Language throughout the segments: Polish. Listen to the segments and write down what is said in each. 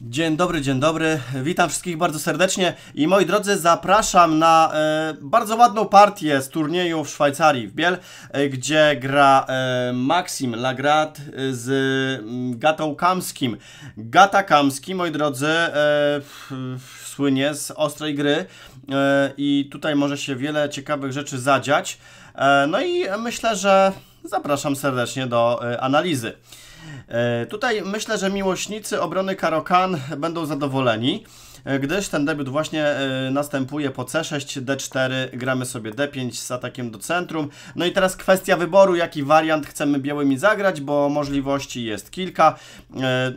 Dzień dobry, dzień dobry. Witam wszystkich bardzo serdecznie i moi drodzy, zapraszam na e, bardzo ładną partię z turnieju w Szwajcarii w Biel, e, gdzie gra e, Maxim Lagrat e, z e, Gatą Kamskim. Gata Kamski, moi drodzy, e, f, f, słynie z ostrej gry e, i tutaj może się wiele ciekawych rzeczy zadziać. no i myślę, że zapraszam serdecznie do analizy. E, tutaj myślę, że miłośnicy obrony Karokan będą zadowoleni, e, gdyż ten debiut właśnie e, następuje po C6, D4, gramy sobie D5 z atakiem do centrum. No i teraz kwestia wyboru, jaki wariant chcemy białymi zagrać, bo możliwości jest kilka.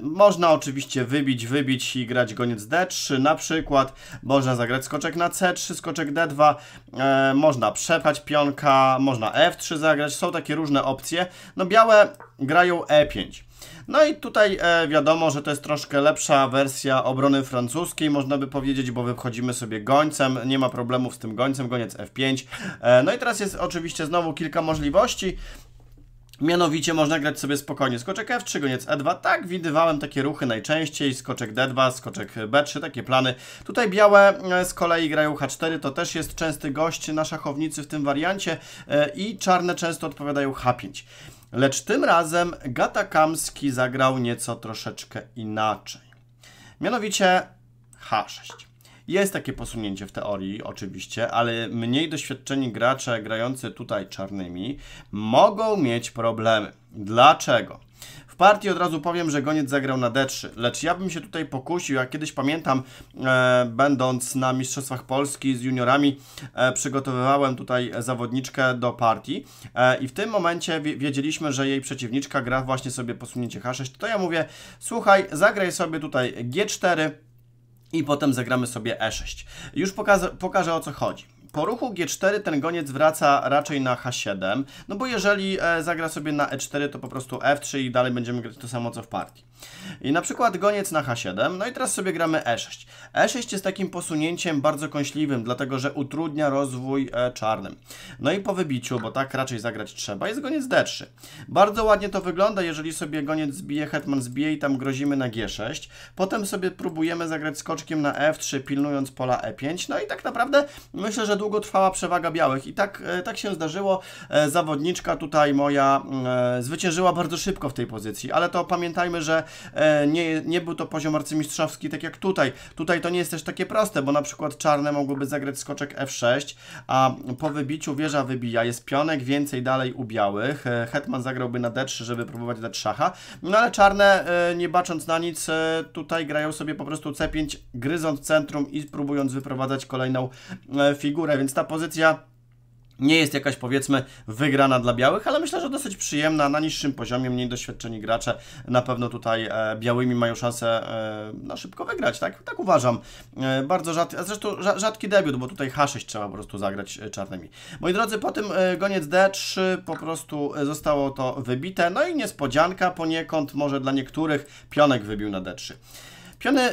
Można oczywiście wybić, wybić i grać goniec D3 na przykład. Można zagrać skoczek na C3, skoczek D2, można przepchać pionka, można F3 zagrać, są takie różne opcje. No białe grają E5. No i tutaj e, wiadomo, że to jest troszkę lepsza wersja obrony francuskiej, można by powiedzieć, bo wychodzimy sobie gońcem, nie ma problemów z tym gońcem, goniec F5. E, no i teraz jest oczywiście znowu kilka możliwości. Mianowicie można grać sobie spokojnie skoczek F3, goniec E2. Tak, widywałem takie ruchy najczęściej, skoczek D2, skoczek B3, takie plany. Tutaj białe e, z kolei grają H4, to też jest częsty gość na szachownicy w tym wariancie i czarne często odpowiadają H5. Lecz tym razem Gata Kamski zagrał nieco troszeczkę inaczej. Mianowicie H6. Jest takie posunięcie w teorii, oczywiście, ale mniej doświadczeni gracze grający tutaj czarnymi mogą mieć problemy. Dlaczego? partii od razu powiem, że Goniec zagrał na D3, lecz ja bym się tutaj pokusił, ja kiedyś pamiętam, e, będąc na Mistrzostwach Polski z juniorami, e, przygotowywałem tutaj zawodniczkę do partii e, i w tym momencie wiedzieliśmy, że jej przeciwniczka gra właśnie sobie posunięcie H6, to ja mówię, słuchaj, zagraj sobie tutaj G4, i potem zagramy sobie E6. Już pokażę, pokażę o co chodzi po ruchu G4 ten goniec wraca raczej na H7, no bo jeżeli e, zagra sobie na E4, to po prostu F3 i dalej będziemy grać to samo co w partii. I na przykład goniec na H7, no i teraz sobie gramy E6. E6 jest takim posunięciem bardzo kąśliwym, dlatego że utrudnia rozwój e, czarnym. No i po wybiciu, bo tak raczej zagrać trzeba, jest goniec D3. Bardzo ładnie to wygląda, jeżeli sobie goniec zbije, hetman zbije i tam grozimy na G6. Potem sobie próbujemy zagrać skoczkiem na F3, pilnując pola E5. No i tak naprawdę myślę, że długo trwała przewaga białych i tak, e, tak się zdarzyło. E, zawodniczka tutaj moja mm, zwyciężyła bardzo szybko w tej pozycji, ale to pamiętajmy, że E, nie, nie był to poziom arcymistrzowski, tak jak tutaj. Tutaj to nie jest też takie proste, bo na przykład czarne mogłyby zagrać skoczek F6, a po wybiciu wieża wybija, jest pionek, więcej dalej u białych. E, Hetman zagrałby na D3, żeby próbować dać szacha. No ale czarne, e, nie bacząc na nic, tutaj grają sobie po prostu C5, gryząc centrum i próbując wyprowadzać kolejną figurę, więc ta pozycja nie jest jakaś powiedzmy wygrana dla białych, ale myślę, że dosyć przyjemna na niższym poziomie, mniej doświadczeni gracze na pewno tutaj e, białymi mają szansę e, no, szybko wygrać, tak, tak uważam. E, bardzo rzadki, zresztą rzadki debiut, bo tutaj H6 trzeba po prostu zagrać e, czarnymi. Moi drodzy, po tym e, goniec D3 po prostu e, zostało to wybite, no i niespodzianka poniekąd, może dla niektórych pionek wybił na D3. Piony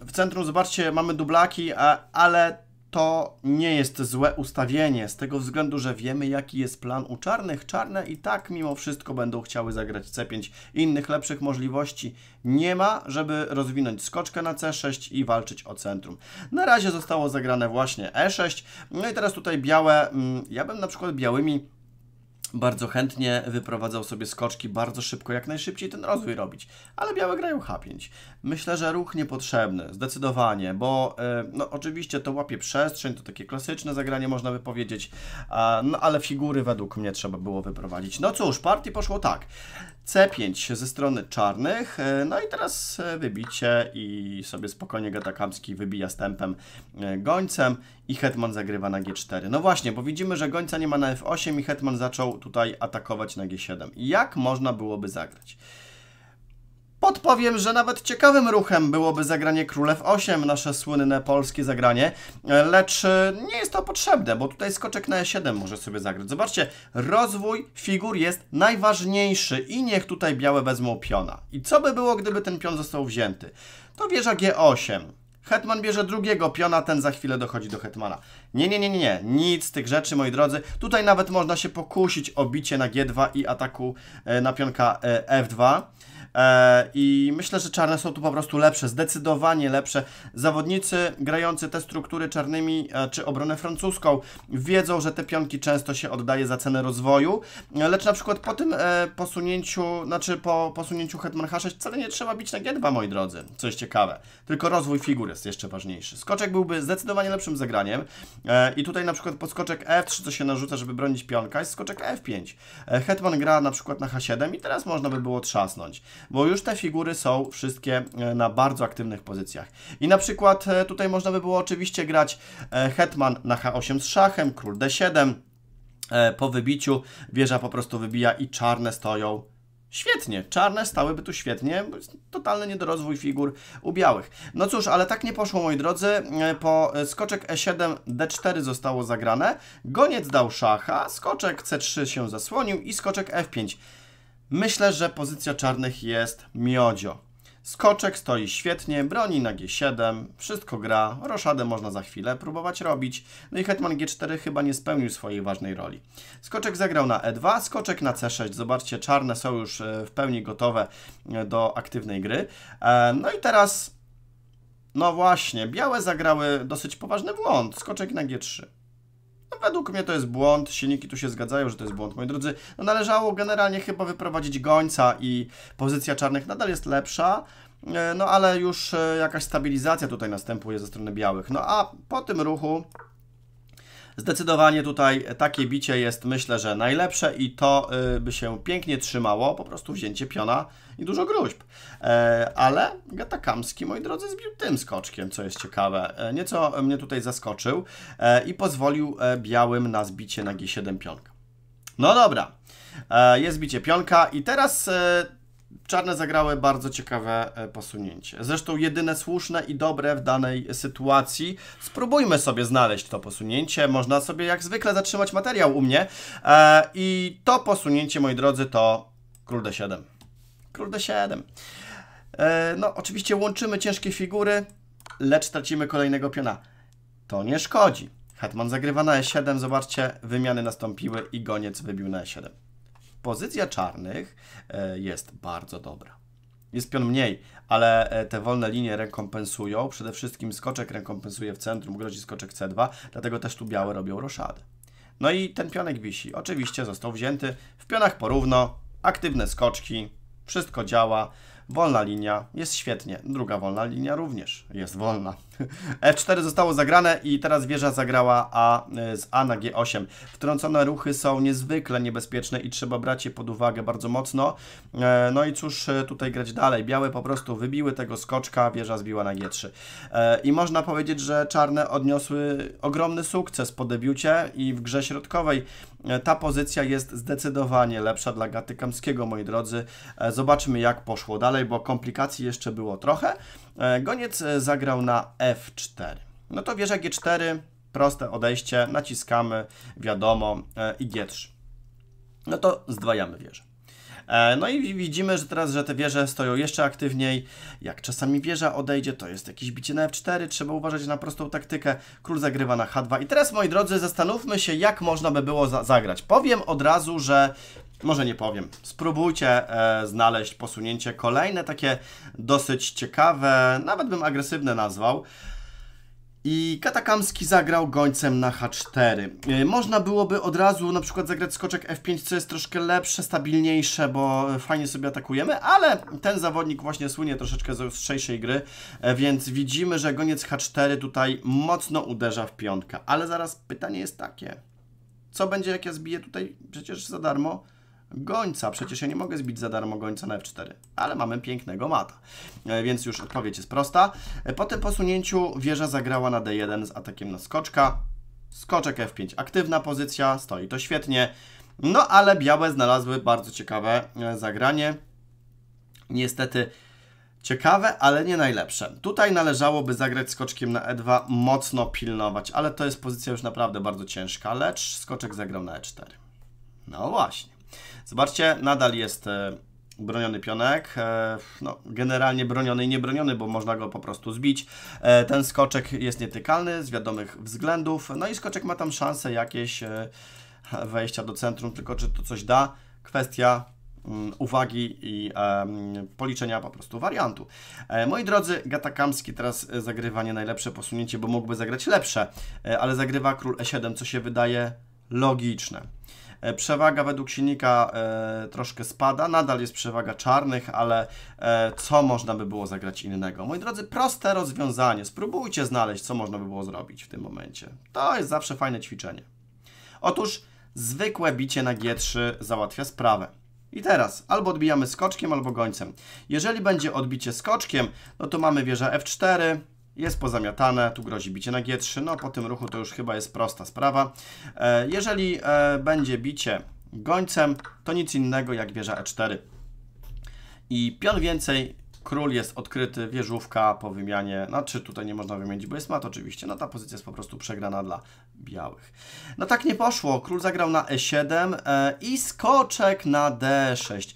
w centrum, zobaczcie, mamy dublaki, a, ale to nie jest złe ustawienie, z tego względu, że wiemy jaki jest plan u czarnych. Czarne i tak mimo wszystko będą chciały zagrać C5. Innych lepszych możliwości nie ma, żeby rozwinąć skoczkę na C6 i walczyć o centrum. Na razie zostało zagrane właśnie E6. No i teraz tutaj białe, mm, ja bym na przykład białymi bardzo chętnie wyprowadzał sobie skoczki bardzo szybko, jak najszybciej ten rozwój robić. Ale białe grają H5. Myślę, że ruch niepotrzebny, zdecydowanie, bo e, no, oczywiście to łapie przestrzeń, to takie klasyczne zagranie można by powiedzieć, no ale figury według mnie trzeba było wyprowadzić. No cóż, partii poszło tak. C5 ze strony czarnych, e, no i teraz e, wybicie i sobie spokojnie Gatakamski wybija stępem gońcem i Hetman zagrywa na G4. No właśnie, bo widzimy, że gońca nie ma na F8 i Hetman zaczął tutaj atakować na G7. Jak można byłoby zagrać? Podpowiem, że nawet ciekawym ruchem byłoby zagranie królew 8 nasze słynne polskie zagranie, lecz e, nie jest to potrzebne, bo tutaj skoczek na E7 może sobie zagrać. Zobaczcie, rozwój figur jest najważniejszy i niech tutaj białe wezmą piona. I co by było, gdyby ten pion został wzięty? To wieża G8, Hetman bierze drugiego piona, ten za chwilę dochodzi do Hetmana. Nie, nie, nie, nie, Nic z tych rzeczy, moi drodzy. Tutaj nawet można się pokusić o bicie na G2 i ataku e, na pionka e, F2. E, I myślę, że czarne są tu po prostu lepsze, zdecydowanie lepsze. Zawodnicy grający te struktury czarnymi e, czy obronę francuską wiedzą, że te pionki często się oddaje za cenę rozwoju, lecz na przykład po tym e, posunięciu, znaczy po posunięciu Hetman H6 wcale nie trzeba bić na G2, moi drodzy, co jest ciekawe. Tylko rozwój figur jest jeszcze ważniejszy. Skoczek byłby zdecydowanie lepszym zagraniem i tutaj na przykład podskoczek F3, co się narzuca, żeby bronić pionka, jest skoczek F5. Hetman gra na przykład na H7 i teraz można by było trzasnąć bo już te figury są wszystkie e, na bardzo aktywnych pozycjach. I na przykład e, tutaj można by było oczywiście grać e, hetman na h8 z szachem, król d7, po wybiciu wieża po prostu wybija i czarne stoją Świetnie, czarne stałyby tu świetnie, totalny niedorozwój figur u białych. No cóż, ale tak nie poszło moi drodzy, po skoczek e7, d4 zostało zagrane, goniec dał szacha, skoczek c3 się zasłonił i skoczek f5. Myślę, że pozycja czarnych jest miodzio. Skoczek stoi świetnie, broni na G7, wszystko gra, roszadę można za chwilę próbować robić. No i hetman G4 chyba nie spełnił swojej ważnej roli. Skoczek zagrał na E2, skoczek na C6. Zobaczcie, czarne są już e, w pełni gotowe e, do aktywnej gry. E, no i teraz, no właśnie, białe zagrały dosyć poważny błąd. Skoczek na G3. No, według mnie to jest błąd, silniki tu się zgadzają, że to jest błąd, moi drodzy. No, należało generalnie chyba wyprowadzić gońca i pozycja czarnych nadal jest lepsza, e, no ale już e, jakaś stabilizacja tutaj następuje ze strony białych. No a po tym ruchu Zdecydowanie tutaj takie bicie jest myślę, że najlepsze i to y, by się pięknie trzymało, po prostu wzięcie piona i dużo gruźb. E, ale Gatakamski, moi drodzy, zbił tym skoczkiem, co jest ciekawe. E, nieco mnie tutaj zaskoczył e, i pozwolił białym na zbicie na G7 pionka. No dobra, jest bicie pionka i teraz Czarne zagrały bardzo ciekawe e, posunięcie. Zresztą jedyne słuszne i dobre w danej sytuacji. Spróbujmy sobie znaleźć to posunięcie. Można sobie jak zwykle zatrzymać materiał u mnie. E, I to posunięcie, moi drodzy, to król d7. Król d7. E, no, oczywiście łączymy ciężkie figury, lecz tracimy kolejnego piona. To nie szkodzi. Hetman zagrywa na e7, zobaczcie, wymiany nastąpiły i goniec wybił na e7 pozycja czarnych e, jest bardzo dobra. Jest pion mniej, ale e, te wolne linie rekompensują. Przede wszystkim skoczek rekompensuje w centrum, grozi skoczek C2, dlatego też tu białe robią roszadę. No i ten pionek wisi. Oczywiście został wzięty. W pionach porówno, aktywne skoczki, wszystko działa. Wolna linia, jest świetnie. Druga wolna linia również jest wolna. F4 zostało zagrane i teraz wieża zagrała A e, z A na G8. Wtrącone ruchy są niezwykle niebezpieczne i trzeba brać je pod uwagę bardzo mocno. E, no i cóż e, tutaj grać dalej? Białe po prostu wybiły tego skoczka, wieża zbiła na G3. I można powiedzieć, że czarne odniosły ogromny sukces po debiucie i w grze środkowej ta pozycja jest zdecydowanie lepsza dla Gaty Kamskiego, moi drodzy. E, zobaczmy, jak poszło dalej, bo komplikacji jeszcze było trochę. E, Goniec e, zagrał na F4. No to wieża G4, proste odejście, naciskamy, wiadomo, i G3. No to zdwajamy wieżę. E, no i widzimy, że teraz, że te wieże stoją jeszcze aktywniej. Jak czasami wieża odejdzie, to jest jakieś bicie na F4, trzeba uważać na prostą taktykę. Król zagrywa na H2. I teraz, moi drodzy, zastanówmy się, jak można by było za zagrać. Powiem od razu, że może nie powiem. Spróbujcie e, znaleźć posunięcie kolejne, takie dosyć ciekawe, nawet bym agresywne nazwał i Katakamski zagrał gońcem na H4. E, można byłoby od razu na przykład zagrać skoczek F5, co jest troszkę lepsze, stabilniejsze, bo e, fajnie sobie atakujemy, ale ten zawodnik właśnie słynie troszeczkę z ostrzejszej gry, e, więc widzimy, że goniec H4 tutaj mocno uderza w piątkę. Ale zaraz pytanie jest takie, co będzie jak ja zbiję tutaj przecież za darmo gońca. Przecież ja nie mogę zbić za darmo gońca na f4, ale mamy pięknego mata. E, więc już odpowiedź jest prosta. E, po tym posunięciu wieża zagrała na d1 z atakiem na skoczka. Skoczek f5, aktywna pozycja, stoi to świetnie. No ale białe znalazły bardzo ciekawe e, zagranie. Niestety ciekawe, ale nie najlepsze. Tutaj należałoby zagrać skoczkiem na e2, mocno pilnować, ale to jest pozycja już naprawdę bardzo ciężka, lecz skoczek zagrał na e4. No właśnie. Zobaczcie, nadal jest e, broniony pionek, e, no, generalnie broniony i niebroniony, bo można go po prostu zbić. E, ten skoczek jest nietykalny z wiadomych względów, no i skoczek ma tam szanse jakieś wejścia do centrum, tylko czy to coś da, kwestia mm, uwagi i policzenia po prostu wariantu. Moi drodzy, Kamski teraz zagrywa nie najlepsze posunięcie, bo mógłby zagrać lepsze, ale zagrywa król e7, co się wydaje logiczne. E, przewaga według silnika e, troszkę spada, nadal jest przewaga czarnych, ale e, co można by było zagrać innego? Moi drodzy, proste rozwiązanie. Spróbujcie znaleźć, co można by było zrobić w tym momencie. To jest zawsze fajne ćwiczenie. Otóż zwykłe bicie na G3 załatwia sprawę. I teraz albo odbijamy skoczkiem, albo gońcem. Jeżeli będzie odbicie skoczkiem, no to mamy wieża F4, jest pozamiatane, tu grozi bicie na G3, no po tym ruchu to już chyba jest prosta sprawa. E, jeżeli e, będzie bicie gońcem, to nic innego jak wieża E4. I pion więcej, król jest odkryty, wieżówka po wymianie, znaczy tutaj nie można wymienić, bo jest mat oczywiście, no ta pozycja jest po prostu przegrana dla białych. No tak nie poszło, król zagrał na E7 e, i skoczek na D6.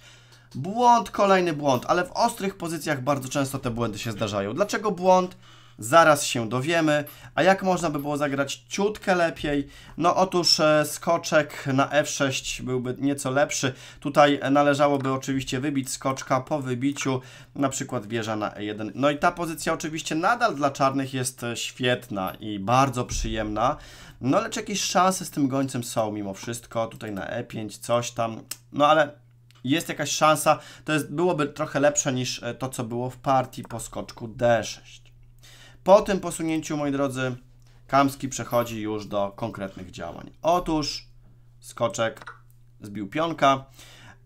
Błąd, kolejny błąd, ale w ostrych pozycjach bardzo często te błędy się zdarzają. Dlaczego błąd? zaraz się dowiemy. A jak można by było zagrać ciutkę lepiej? No otóż e, skoczek na F6 byłby nieco lepszy. Tutaj należałoby oczywiście wybić skoczka po wybiciu, na przykład wieża na E1. No i ta pozycja oczywiście nadal dla czarnych jest e, świetna i bardzo przyjemna. No lecz jakieś szanse z tym gońcem są mimo wszystko. Tutaj na E5 coś tam. No ale jest jakaś szansa. To jest, byłoby trochę lepsze niż e, to, co było w partii po skoczku D6. Po tym posunięciu, moi drodzy, Kamski przechodzi już do konkretnych działań. Otóż skoczek zbił pionka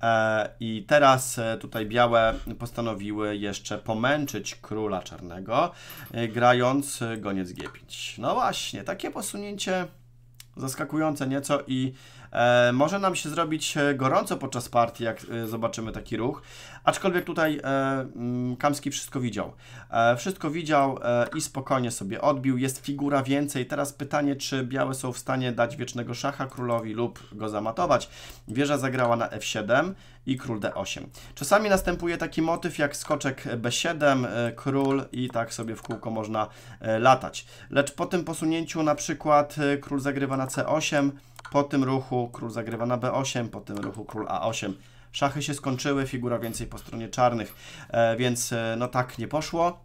e, i teraz e, tutaj białe postanowiły jeszcze pomęczyć króla czarnego, e, grając goniec G5. No właśnie, takie posunięcie zaskakujące nieco i E, może nam się zrobić e, gorąco podczas partii, jak e, zobaczymy taki ruch. Aczkolwiek tutaj mm, Kamski wszystko widział. wszystko widział i spokojnie sobie odbił. Jest figura więcej. Teraz pytanie, czy białe są w stanie dać wiecznego szacha królowi lub go zamatować. Wieża zagrała na f7 i król d8. Czasami następuje taki motyw jak skoczek b7, król i tak sobie w kółko można latać. Lecz po tym posunięciu na przykład król zagrywa na c8, po tym ruchu król zagrywa na b8, po tym ruchu król a8. Szachy się skończyły, figura więcej po stronie czarnych, e, więc e, no tak nie poszło.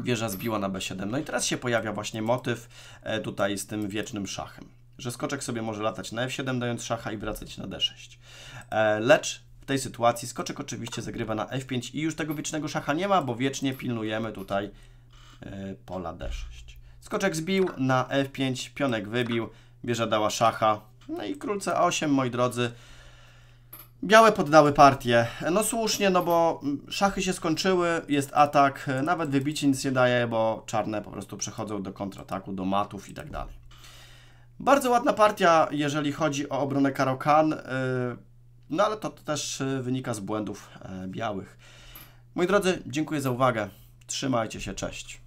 Wieża zbiła na b7. No i teraz się pojawia właśnie motyw e, tutaj z tym wiecznym szachem, że skoczek sobie może latać na f7, dając szacha i wracać na d6. E, lecz w tej sytuacji skoczek oczywiście zagrywa na f5 i już tego wiecznego szacha nie ma, bo wiecznie pilnujemy tutaj e, pola d6. Skoczek zbił na f5, pionek wybił, bierze dała szacha. No i król c8, moi drodzy. Białe poddały partię. No słusznie, no bo mm, szachy się skończyły, jest atak, nawet wybicie nic nie daje, bo czarne po prostu przechodzą do kontrataku, do matów i tak dalej. Bardzo ładna partia, jeżeli chodzi o obronę Karokan, y, no ale to też y, wynika z błędów e, białych. Moi drodzy, dziękuję za uwagę. Trzymajcie się, cześć.